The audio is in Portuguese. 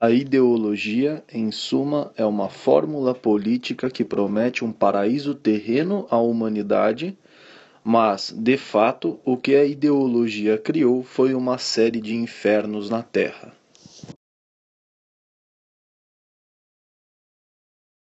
A ideologia, em suma, é uma fórmula política que promete um paraíso terreno à humanidade, mas, de fato, o que a ideologia criou foi uma série de infernos na Terra.